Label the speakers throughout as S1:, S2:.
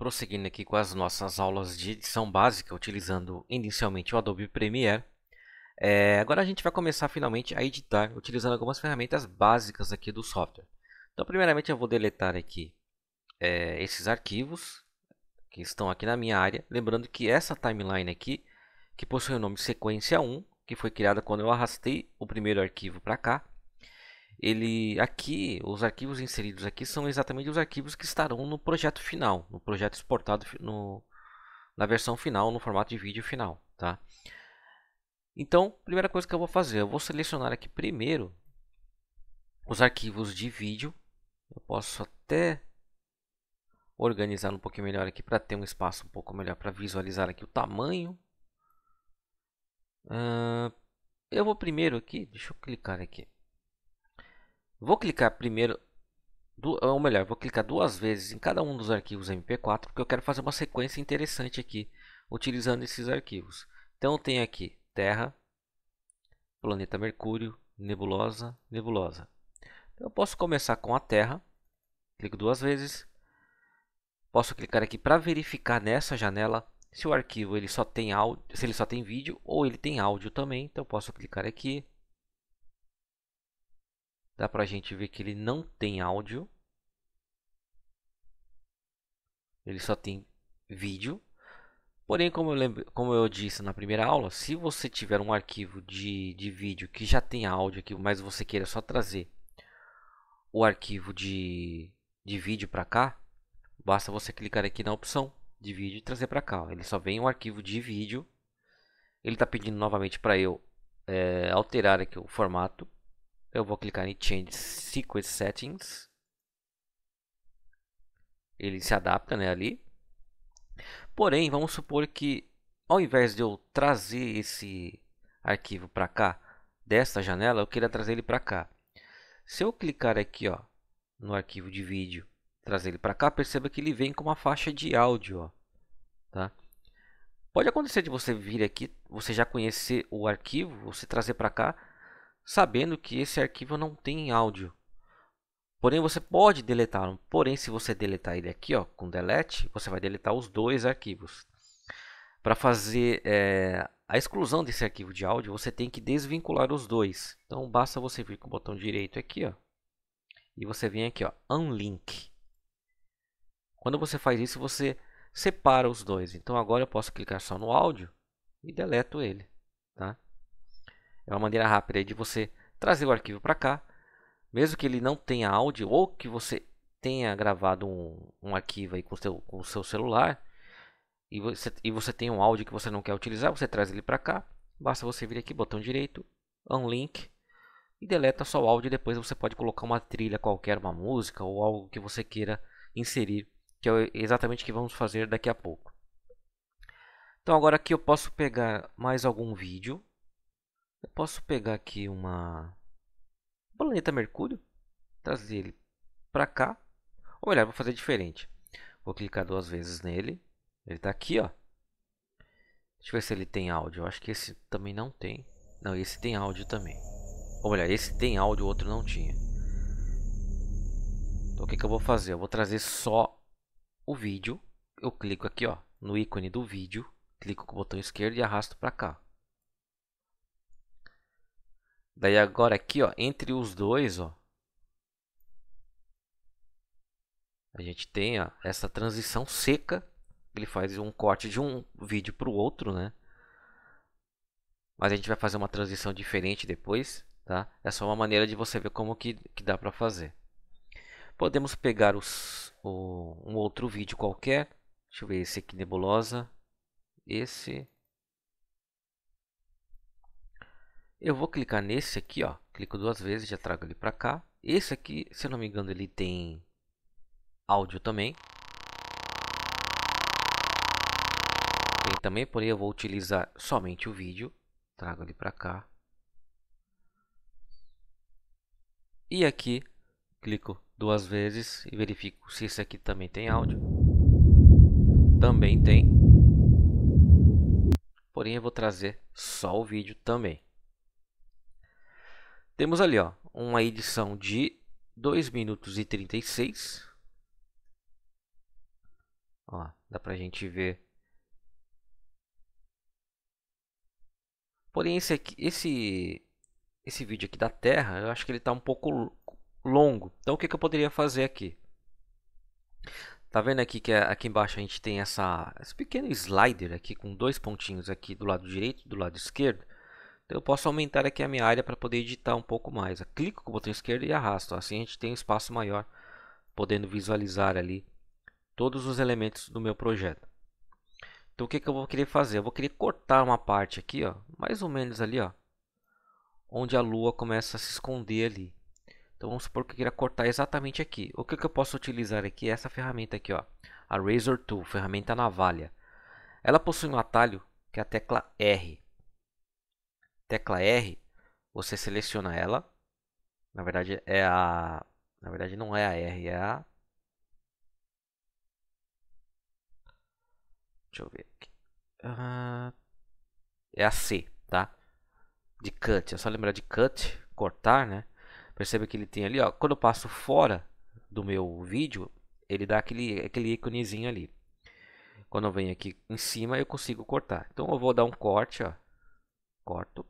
S1: Prosseguindo aqui com as nossas aulas de edição básica, utilizando inicialmente o Adobe Premiere, é, agora a gente vai começar finalmente a editar utilizando algumas ferramentas básicas aqui do software. Então, primeiramente eu vou deletar aqui é, esses arquivos que estão aqui na minha área, lembrando que essa timeline aqui, que possui o nome sequência 1, que foi criada quando eu arrastei o primeiro arquivo para cá, ele aqui, os arquivos inseridos aqui são exatamente os arquivos que estarão no projeto final, no projeto exportado no, na versão final, no formato de vídeo final, tá? Então, primeira coisa que eu vou fazer, eu vou selecionar aqui primeiro os arquivos de vídeo. Eu posso até organizar um pouquinho melhor aqui para ter um espaço um pouco melhor para visualizar aqui o tamanho. Uh, eu vou primeiro aqui, deixa eu clicar aqui. Vou clicar primeiro, ou melhor, vou clicar duas vezes em cada um dos arquivos MP4, porque eu quero fazer uma sequência interessante aqui, utilizando esses arquivos. Então eu tenho aqui Terra, planeta Mercúrio, nebulosa, nebulosa. Então, eu posso começar com a Terra, clico duas vezes. Posso clicar aqui para verificar nessa janela se o arquivo ele só tem áudio, se ele só tem vídeo ou ele tem áudio também. Então posso clicar aqui, Dá para a gente ver que ele não tem áudio. Ele só tem vídeo. Porém, como eu, lembro, como eu disse na primeira aula, se você tiver um arquivo de, de vídeo que já tem áudio aqui, mas você queira só trazer o arquivo de, de vídeo para cá, basta você clicar aqui na opção de vídeo e trazer para cá. Ele só vem o um arquivo de vídeo. Ele está pedindo novamente para eu é, alterar aqui o formato. Eu vou clicar em Change Sequence Settings. Ele se adapta né, ali. Porém, vamos supor que ao invés de eu trazer esse arquivo para cá, desta janela, eu queira trazer ele para cá. Se eu clicar aqui ó, no arquivo de vídeo, trazer ele para cá, perceba que ele vem com uma faixa de áudio. Ó, tá? Pode acontecer de você vir aqui, você já conhecer o arquivo, você trazer para cá sabendo que esse arquivo não tem áudio. Porém, você pode deletá-lo. Porém, se você deletar ele aqui ó, com delete, você vai deletar os dois arquivos. Para fazer é, a exclusão desse arquivo de áudio, você tem que desvincular os dois. Então, basta você vir com o botão direito aqui ó, e você vem aqui, ó, unlink. Quando você faz isso, você separa os dois. Então, agora eu posso clicar só no áudio e deleto ele. Tá? É uma maneira rápida de você trazer o arquivo para cá, mesmo que ele não tenha áudio ou que você tenha gravado um, um arquivo aí com, seu, com o seu celular e você, e você tem um áudio que você não quer utilizar, você traz ele para cá. Basta você vir aqui, botão direito, unlink e deleta só o áudio. E depois você pode colocar uma trilha qualquer, uma música ou algo que você queira inserir, que é exatamente o que vamos fazer daqui a pouco. Então agora aqui eu posso pegar mais algum vídeo eu posso pegar aqui uma planeta Mercúrio, trazer ele para cá. Ou melhor, vou fazer diferente. Vou clicar duas vezes nele. Ele está aqui, ó. Deixa eu ver se ele tem áudio. Eu acho que esse também não tem. Não, esse tem áudio também. Ou melhor, esse tem áudio, o outro não tinha. Então o que, que eu vou fazer? Eu vou trazer só o vídeo. Eu clico aqui, ó, no ícone do vídeo, clico com o botão esquerdo e arrasto para cá. Daí agora aqui, ó, entre os dois, ó, a gente tem ó, essa transição seca. Ele faz um corte de um vídeo para o outro, né? Mas a gente vai fazer uma transição diferente depois, tá? É só uma maneira de você ver como que, que dá para fazer. Podemos pegar os, o, um outro vídeo qualquer. Deixa eu ver esse aqui, nebulosa. Esse... Eu vou clicar nesse aqui, ó. Clico duas vezes, já trago ele para cá. Esse aqui, se eu não me engano, ele tem áudio também. Tem também, porém eu vou utilizar somente o vídeo. Trago ele para cá. E aqui, clico duas vezes e verifico se esse aqui também tem áudio. Também tem. Porém eu vou trazer só o vídeo também. Temos ali ó, uma edição de 2 minutos e 36. Ó, dá pra gente ver. Porém, esse, aqui, esse, esse vídeo aqui da Terra, eu acho que ele está um pouco longo. Então, o que, que eu poderia fazer aqui? Tá vendo aqui que é, aqui embaixo a gente tem essa, esse pequeno slider aqui com dois pontinhos aqui do lado direito e do lado esquerdo. Então eu posso aumentar aqui a minha área para poder editar um pouco mais. Eu clico com o botão esquerdo e arrasto. Assim a gente tem um espaço maior, podendo visualizar ali todos os elementos do meu projeto. Então o que, que eu vou querer fazer? Eu vou querer cortar uma parte aqui, ó, mais ou menos ali, ó, onde a lua começa a se esconder ali. Então vamos supor que eu queira cortar exatamente aqui. O que, que eu posso utilizar aqui é essa ferramenta aqui, ó, a Razor Tool, ferramenta navalha. Ela possui um atalho que é a tecla R tecla R, você seleciona ela. Na verdade é a, na verdade não é a R, é a Deixa eu ver aqui. Uh, é a C, tá? De cut, é só lembrar de cut, cortar, né? Perceba que ele tem ali, ó, quando eu passo fora do meu vídeo, ele dá aquele aquele íconezinho ali. Quando eu venho aqui em cima, eu consigo cortar. Então eu vou dar um corte, ó. Corto.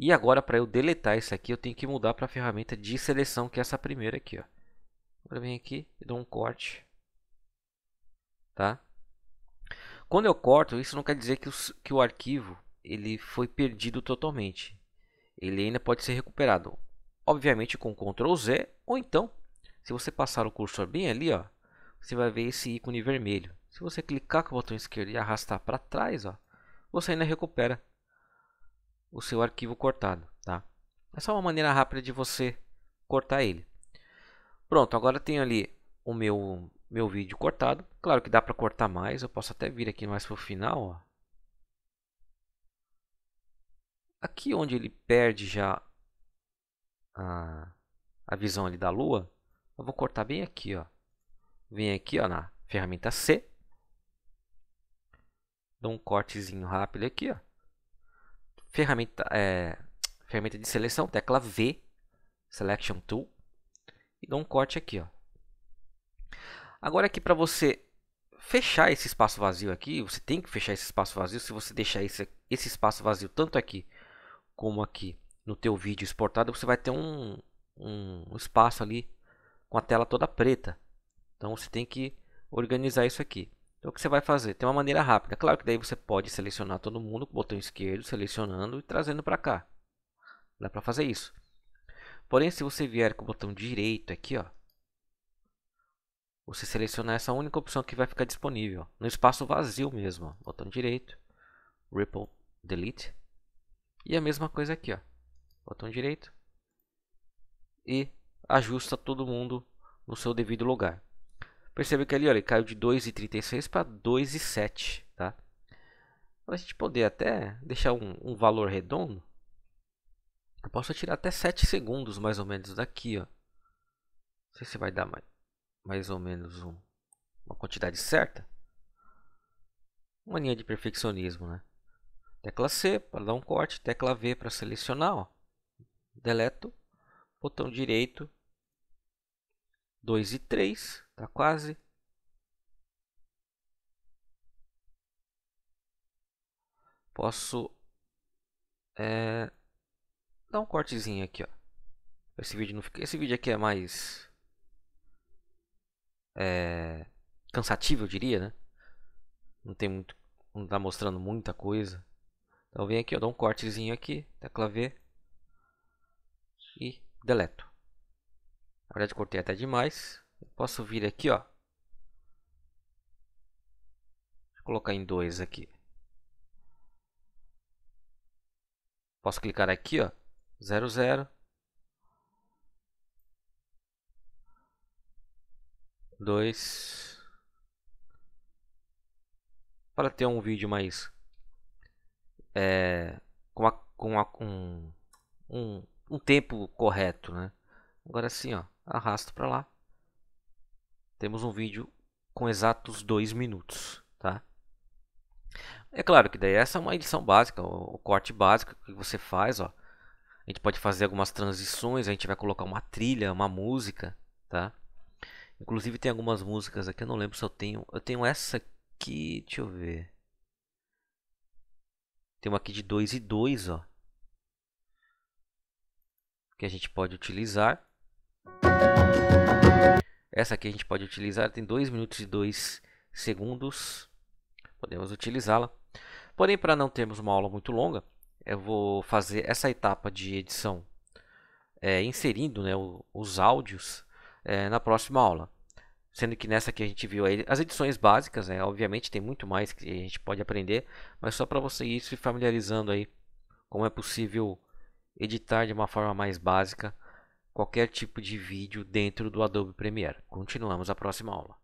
S1: E agora para eu deletar isso aqui, eu tenho que mudar para a ferramenta de seleção, que é essa primeira aqui. Ó. Agora eu venho aqui e dou um corte. Tá? Quando eu corto, isso não quer dizer que, os, que o arquivo ele foi perdido totalmente. Ele ainda pode ser recuperado. Obviamente com Ctrl Z, ou então, se você passar o cursor bem ali, ó, você vai ver esse ícone vermelho. Se você clicar com o botão esquerdo e arrastar para trás, ó, você ainda recupera o seu arquivo cortado, tá? É só uma maneira rápida de você cortar ele. Pronto, agora tenho ali o meu meu vídeo cortado. Claro que dá para cortar mais, eu posso até vir aqui mais para o final. Ó. Aqui onde ele perde já a, a visão ali da lua, eu vou cortar bem aqui. Ó. Vem aqui ó, na ferramenta C. Dou um cortezinho rápido aqui. Ó. Ferramenta, é, ferramenta de seleção, tecla V, Selection Tool, e dou um corte aqui. Ó. Agora aqui para você fechar esse espaço vazio aqui, você tem que fechar esse espaço vazio, se você deixar esse, esse espaço vazio tanto aqui como aqui no teu vídeo exportado, você vai ter um, um espaço ali com a tela toda preta. Então você tem que organizar isso aqui. Então o que você vai fazer? Tem uma maneira rápida. Claro que daí você pode selecionar todo mundo com o botão esquerdo, selecionando e trazendo para cá. Dá para fazer isso. Porém, se você vier com o botão direito aqui, ó, você seleciona essa única opção que vai ficar disponível, no espaço vazio mesmo, ó, botão direito, Ripple Delete, e a mesma coisa aqui, ó, botão direito, e ajusta todo mundo no seu devido lugar. Perceba que ali, olha, caiu de 2,36 para 2,7, tá? Para a gente poder até deixar um, um valor redondo, eu posso tirar até 7 segundos mais ou menos daqui, ó. Não sei se vai dar mais, mais ou menos um, uma quantidade certa. Uma linha de perfeccionismo, né? Tecla C para dar um corte, tecla V para selecionar, ó. Deleto, botão direito, 2 e 3, tá quase. Posso é, dar um cortezinho aqui, ó. Esse vídeo não fica, esse vídeo aqui é mais é, cansativo, eu diria, né? Não tem muito, não tá mostrando muita coisa. Então vem aqui, ó dou um cortezinho aqui, tecla V e deleto. Na verdade, cortei até demais. posso vir aqui, ó. colocar em dois aqui. Posso clicar aqui, ó. 00. Zero, 2 zero. para ter um vídeo mais é, com, a, com a, um, um, um tempo correto, né? Agora sim, ó arrasto para lá. Temos um vídeo com exatos dois minutos, tá? É claro que daí essa é uma edição básica, o corte básico que você faz, ó. A gente pode fazer algumas transições, a gente vai colocar uma trilha, uma música, tá? Inclusive tem algumas músicas aqui, eu não lembro se eu tenho, eu tenho essa aqui, deixa eu ver. Tem uma aqui de 2 e 2, ó. Que a gente pode utilizar. Essa aqui a gente pode utilizar, tem 2 minutos e 2 segundos. Podemos utilizá-la. Porém, para não termos uma aula muito longa, eu vou fazer essa etapa de edição é, inserindo né, os áudios é, na próxima aula. Sendo que nessa aqui a gente viu as edições básicas, né? obviamente tem muito mais que a gente pode aprender, mas só para você ir se familiarizando aí como é possível editar de uma forma mais básica qualquer tipo de vídeo dentro do Adobe Premiere. Continuamos a próxima aula.